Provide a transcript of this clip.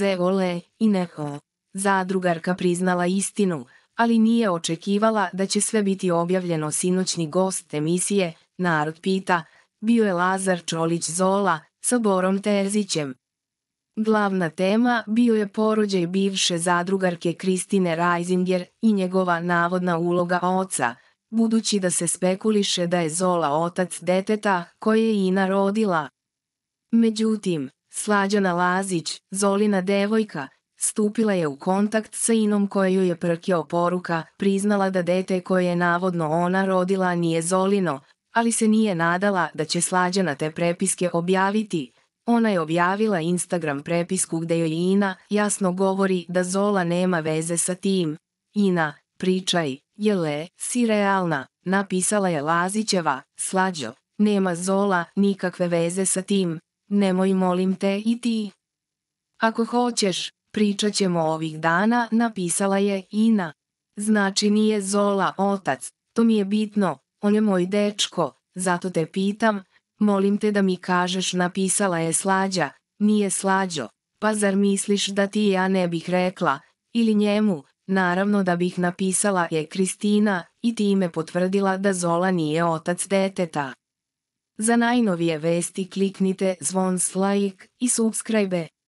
Zevole i Neho. Zadrugarka priznala istinu, ali nije očekivala da će sve biti objavljeno sinoćni gost emisije Narod pita, bio je Lazar Čolić Zola sa Borom Terzićem. Glavna tema bio je porođaj bivše zadrugarke Kristine Reisinger i njegova navodna uloga oca, budući da se spekuliše da je Zola otac deteta koje je Ina rodila. Međutim, Slađana Lazić, Zolina devojka, stupila je u kontakt sa inom koju je prkio poruka, priznala da dete koje je navodno ona rodila nije Zolino, ali se nije nadala da će Slađana te prepiske objaviti. Ona je objavila Instagram prepisku gde joj Ina jasno govori da Zola nema veze sa tim. Ina, pričaj, jele, si realna, napisala je Lazićeva, Slađo, nema Zola nikakve veze sa tim. Nemoj molim te i ti. Ako hoćeš, pričat ćemo ovih dana, napisala je Ina. Znači nije Zola otac, to mi je bitno, on je moj dečko, zato te pitam, molim te da mi kažeš napisala je slađa, nije slađo, pa zar misliš da ti ja ne bih rekla, ili njemu, naravno da bih napisala je Kristina i time potvrdila da Zola nije otac deteta. Za najnovije vesti kliknite zvon s like i subscribe.